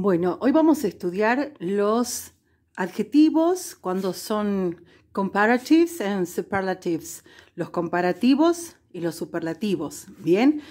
Bueno, hoy vamos a estudiar los adjetivos cuando son comparatives and superlatives, los comparativos y los superlativos, ¿bien?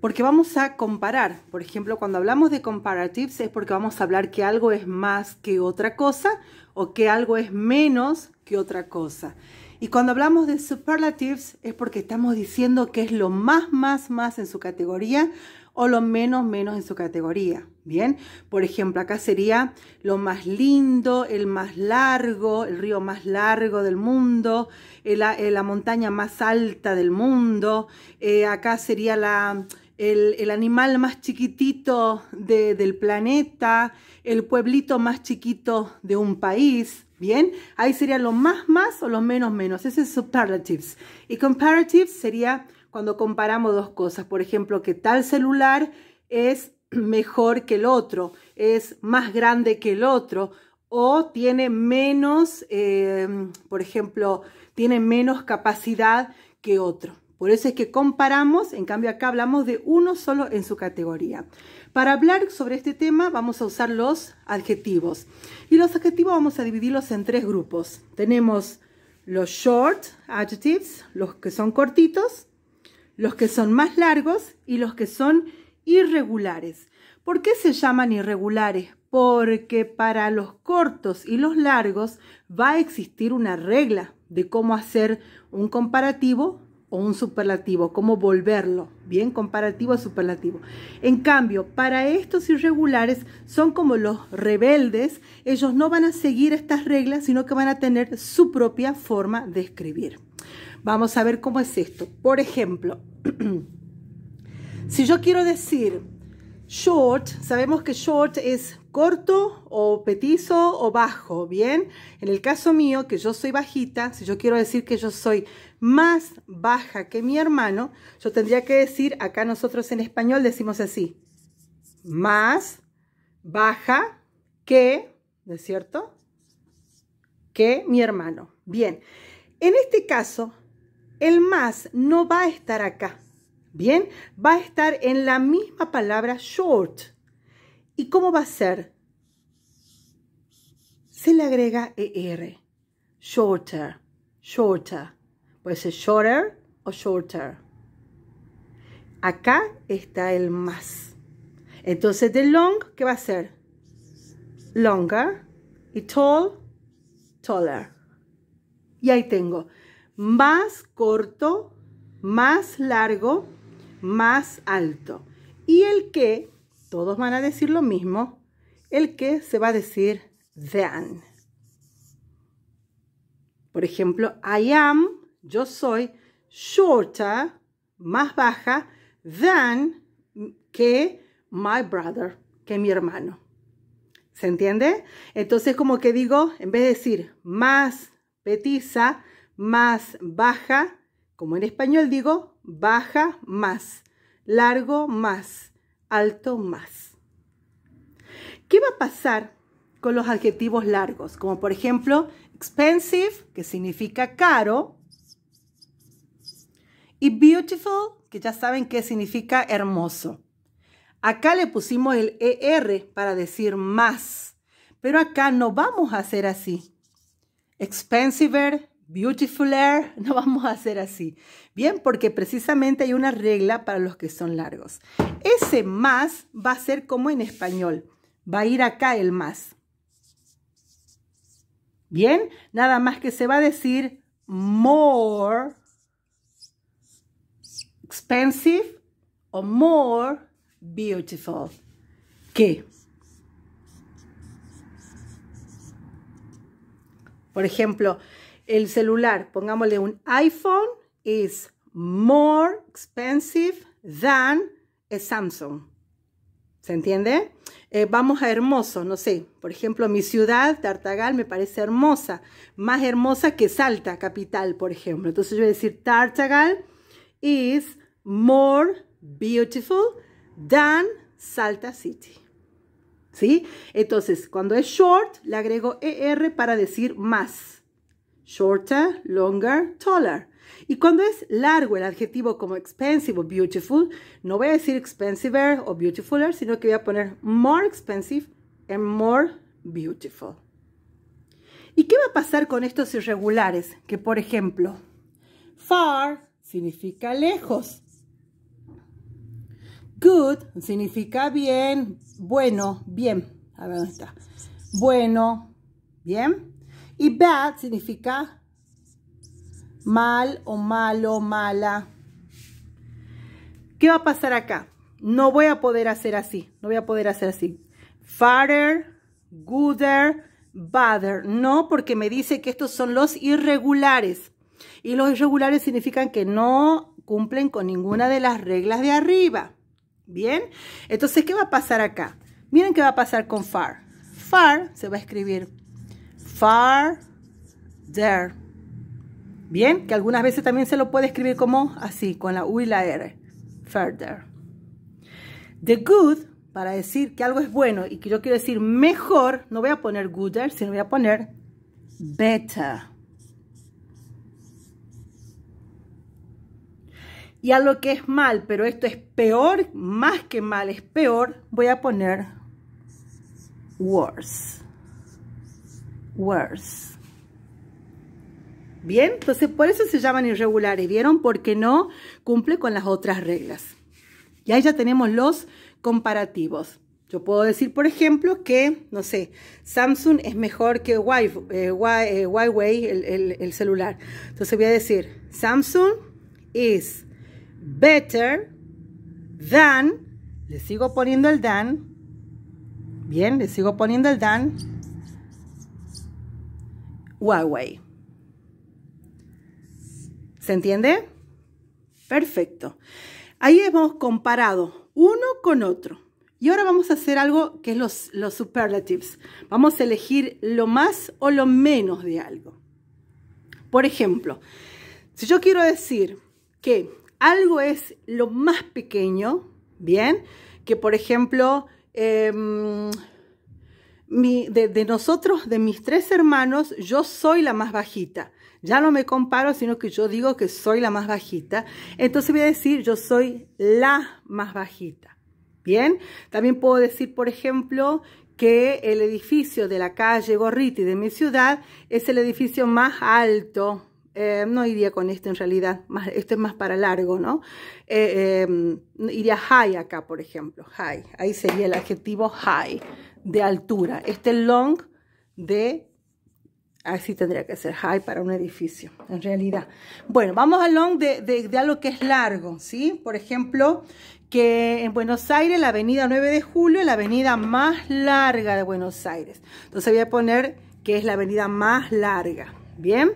Porque vamos a comparar, por ejemplo, cuando hablamos de comparatives es porque vamos a hablar que algo es más que otra cosa o que algo es menos otra cosa. Y cuando hablamos de superlatives es porque estamos diciendo que es lo más, más, más en su categoría o lo menos, menos en su categoría. Bien, por ejemplo, acá sería lo más lindo, el más largo, el río más largo del mundo, la, montaña más alta del mundo. Eh, acá sería la, el, el, animal más chiquitito del planeta, el pueblito más chiquito de un país. Bien, ahí sería lo más más o lo menos menos. Ese es superlatives. Y comparatives sería cuando comparamos dos cosas. Por ejemplo, que tal celular es mejor que el otro, es más grande que el otro o tiene menos, em, por ejemplo, tiene menos capacidad que otro. Por eso es que comparamos, en cambio acá hablamos de uno solo en su categoría. Para hablar sobre este tema vamos a usar los adjetivos. Y los adjetivos vamos a dividirlos en tres grupos. Tenemos los short adjectives, los que son cortitos, los que son más largos y los que son irregulares. ¿Por qué se llaman irregulares? Porque para los cortos y los largos va a existir una regla de cómo hacer un comparativo o un superlativo, como volverlo, bien comparativo a superlativo. En cambio, para estos irregulares son como los rebeldes, ellos no van a seguir estas reglas, sino que van a tener su propia forma de escribir. Vamos a ver cómo es esto. Por ejemplo, si yo quiero decir Short, sabemos que short es corto o petizo o bajo, ¿bien? En el caso mío, que yo soy bajita, si yo quiero decir que yo soy más baja que mi hermano, yo tendría que decir, acá nosotros en español decimos así, más baja que, ¿no es cierto? Que mi hermano. Bien, en este caso, el más no va a estar acá. Bien, va a estar en la misma palabra short. ¿Y cómo va a ser? Se le agrega ER. Shorter, shorter. Puede ser shorter o shorter. Acá está el más. Entonces de long, ¿qué va a ser? Longer. Y tall, taller. Y ahí tengo más corto, más largo, más alto. Y el que, todos van a decir lo mismo, el que se va a decir than. Por ejemplo, I am, yo soy, shorter, más baja, than, que my brother, que mi hermano. ¿Se entiende? Entonces, como que digo, en vez de decir más petiza, más baja, como en español digo, baja más, largo más, alto más. ¿Qué va a pasar con los adjetivos largos? Como por ejemplo, expensive, que significa caro, y beautiful, que ya saben que significa hermoso. Acá le pusimos el ER para decir más, pero acá no vamos a hacer así. Expensiver, Beautiful Air, no vamos a hacer así. Bien, porque precisamente hay una regla para los que son largos. Ese más va a ser como en español. Va a ir acá el más. Bien, nada más que se va a decir more expensive o more beautiful. ¿Qué? Por ejemplo, el celular, pongámosle un iPhone, es more expensive than a Samsung. ¿Se entiende? Eh, vamos a hermoso, no sé. Por ejemplo, mi ciudad, Tartagal, me parece hermosa. Más hermosa que Salta, capital, por ejemplo. Entonces yo voy a decir Tartagal is more beautiful than Salta City. ¿Sí? Entonces, cuando es short, le agrego ER para decir más shorter, longer, taller. Y cuando es largo el adjetivo como expensive o beautiful, no voy a decir expensiver o beautifuler, sino que voy a poner more expensive and more beautiful. ¿Y qué va a pasar con estos irregulares? Que por ejemplo, far significa lejos. Good significa bien, bueno, bien. A ver dónde está. Bueno, bien. Y bad significa mal o malo, mala. ¿Qué va a pasar acá? No voy a poder hacer así. No voy a poder hacer así. Father, gooder, Bader, no, porque me dice que estos son los irregulares. Y los irregulares significan que no cumplen con ninguna de las reglas de arriba. ¿Bien? Entonces, ¿qué va a pasar acá? Miren qué va a pasar con far. Far se va a escribir Far, there. Bien, que algunas veces también se lo puede escribir como así, con la U y la R. Further. The good, para decir que algo es bueno y que yo quiero decir mejor, no voy a poner gooder, sino voy a poner better. Y a lo que es mal, pero esto es peor, más que mal, es peor, voy a poner worse. Worse. Bien, entonces por eso se llaman irregulares, ¿vieron? Porque no cumple con las otras reglas. Y ahí ya tenemos los comparativos. Yo puedo decir, por ejemplo, que, no sé, Samsung es mejor que Huawei, eh, eh, el, el, celular. Entonces voy a decir, Samsung is better than, le sigo poniendo el than, bien, le sigo poniendo el than, Huawei. ¿Se entiende? Perfecto. Ahí hemos comparado uno con otro. Y ahora vamos a hacer algo que es los, los superlatives. Vamos a elegir lo más o lo menos de algo. Por ejemplo, si yo quiero decir que algo es lo más pequeño, ¿bien? Que por ejemplo, em, de, nosotros, de mis tres hermanos, yo soy la más bajita. Ya no me comparo, sino que yo digo que soy la más bajita. Entonces voy a decir, yo soy la más bajita. Bien, también puedo decir, por ejemplo, que el edificio de la calle Gorriti de mi ciudad es el edificio más alto. Eh, no iría con esto en realidad, esto es más para largo, ¿no? Eh, eh, iría high acá, por ejemplo, high. Ahí sería el adjetivo high de altura. Este long de, así tendría que ser high para un edificio, en realidad. Bueno, vamos al long de, de, algo que es largo, ¿sí? Por ejemplo, que en Buenos Aires la avenida 9 de julio es la avenida más larga de Buenos Aires. Entonces voy a poner que es la avenida más larga, ¿bien?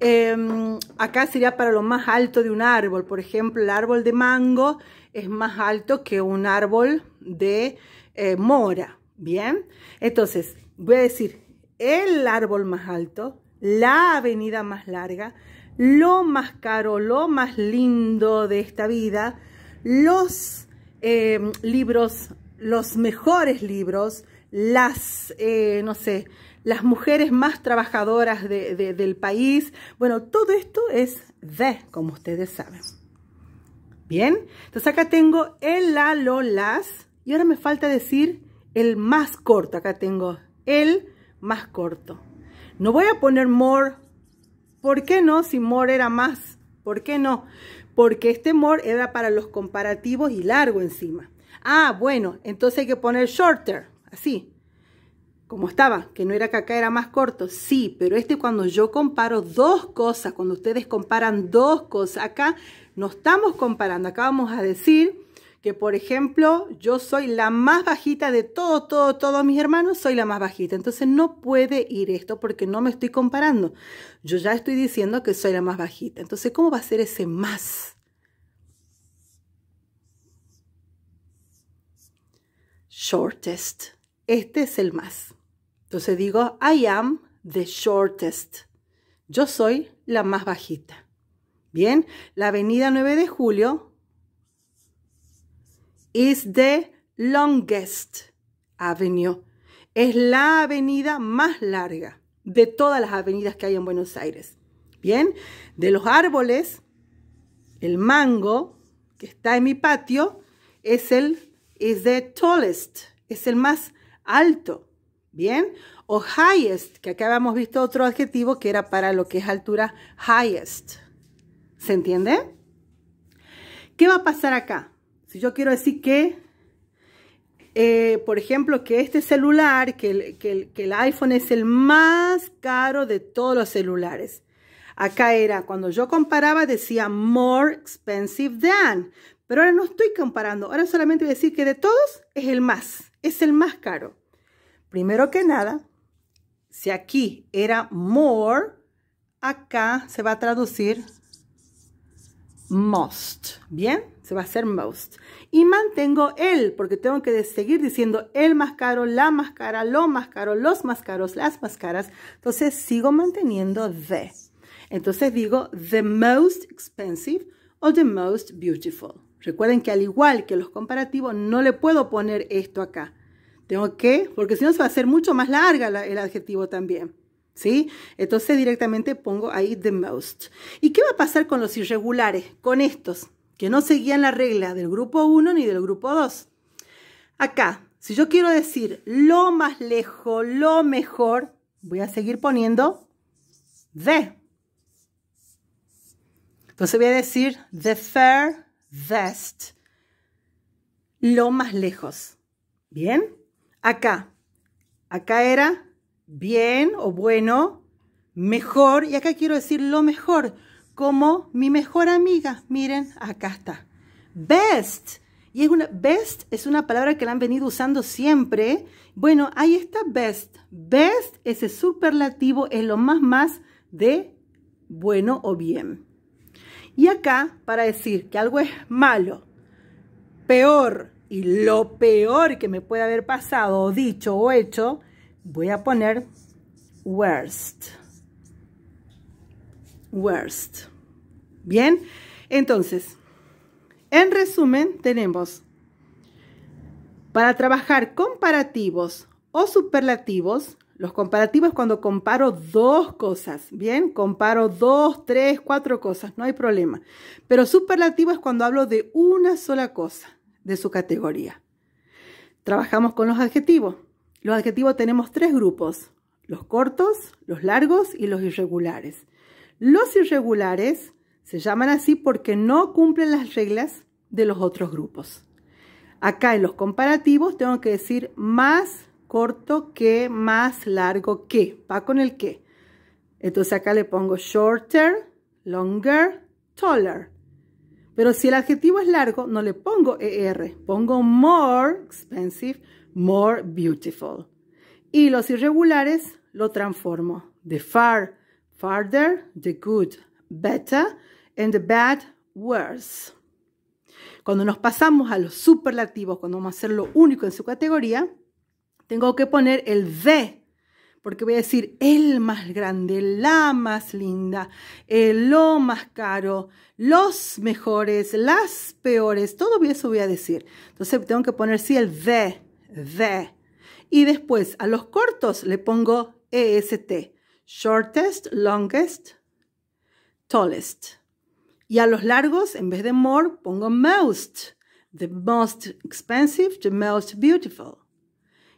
Em, acá sería para lo más alto de un árbol. Por ejemplo, el árbol de mango es más alto que un árbol de eh, mora. Bien, entonces voy a decir el árbol más alto, la avenida más larga, lo más caro, lo más lindo de esta vida, los eh, libros, los mejores libros, las, eh, no sé, las mujeres más trabajadoras del país. Bueno, todo esto es de, como ustedes saben. Bien, entonces acá tengo el, la, las. Y ahora me falta decir el más corto. Acá tengo el más corto. No voy a poner more. ¿Por qué no? Si more era más. ¿Por qué no? Porque este more era para los comparativos y largo encima. Ah, bueno, entonces hay que poner shorter, así. Como estaba, que no era que acá era más corto. Sí, pero este cuando yo comparo dos cosas, cuando ustedes comparan dos cosas, acá no estamos comparando, acá vamos a decir que por ejemplo yo soy la más bajita de todos, todos, todos mis hermanos, soy la más bajita. Entonces no puede ir esto porque no me estoy comparando. Yo ya estoy diciendo que soy la más bajita. Entonces, ¿cómo va a ser ese más? Shortest. Este es el más. Entonces digo, I am the shortest. Yo soy la más bajita. Bien, la avenida 9 de julio is the longest avenue. Es la avenida más larga de todas las avenidas que hay en Buenos Aires. Bien, de los árboles, el mango que está en mi patio es el is tallest, es el más alto. Bien, o highest, que acá habíamos visto otro adjetivo que era para lo que es altura highest. ¿Se entiende? ¿Qué va a pasar acá? Si yo quiero decir que, eh, por ejemplo, que este celular, que el, que el iPhone es el más caro de todos los celulares. Acá era, cuando yo comparaba decía more expensive than, pero ahora no estoy comparando, ahora solamente voy a decir que de todos es el más, es el más caro. Primero que nada, si aquí era more, acá se va a traducir most, ¿bien? Se va a hacer most. Y mantengo el, porque tengo que seguir diciendo el más caro, la más cara, lo más caro, los más caros, las más caras. Entonces sigo manteniendo the. Entonces digo the most expensive o the most beautiful. Recuerden que al igual que los comparativos, no le puedo poner esto acá. Tengo que, porque si no se va a hacer mucho más larga el adjetivo también. ¿sí? Entonces directamente pongo ahí the most. ¿Y qué va a pasar con los irregulares? Con estos, que no seguían la regla del grupo 1 ni del grupo 2. Acá, si yo quiero decir lo más lejos, lo mejor, voy a seguir poniendo the. Entonces voy a decir the best. lo más lejos. ¿Bien? Acá, acá era bien o bueno, mejor, y acá quiero decir lo mejor, como mi mejor amiga. Miren, acá está. Best. Y es una, best es una palabra que la han venido usando siempre. Bueno, ahí está best. Best, ese superlativo, es lo más más de bueno o bien. Y acá, para decir que algo es malo, peor y lo peor que me puede haber pasado o dicho o hecho, voy a poner worst. Worst. Bien, entonces, en resumen tenemos, para trabajar comparativos o superlativos, los comparativos es cuando comparo dos cosas, ¿bien? Comparo dos, tres, cuatro cosas, no hay problema. Pero superlativo es cuando hablo de una sola cosa de su categoría. Trabajamos con los adjetivos. Los adjetivos tenemos tres grupos, los cortos, los largos y los irregulares. Los irregulares se llaman así porque no cumplen las reglas de los otros grupos. Acá en los comparativos tengo que decir más corto que, más largo que, va con el que. Entonces acá le pongo shorter, longer, taller. Pero si el adjetivo es largo, no le pongo ER, pongo more expensive, more beautiful. Y los irregulares lo transformo. The far, farther, the good, better, and the bad, worse. Cuando nos pasamos a los superlativos, cuando vamos a hacer lo único en su categoría, tengo que poner el de, porque voy a decir el más grande, la más linda, el lo más caro, los mejores, las peores, todo eso voy a decir. Entonces tengo que poner sí el de the. Y después a los cortos le pongo EST. Shortest, longest, tallest. Y a los largos, en vez de more, pongo most. The most expensive, the most beautiful.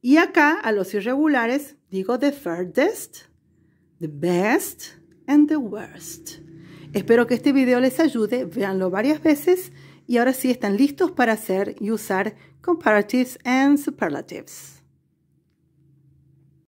Y acá, a los irregulares, digo the furthest, the best and the worst. Espero que este video les ayude, véanlo varias veces y ahora sí están listos para hacer y usar comparatives and superlatives.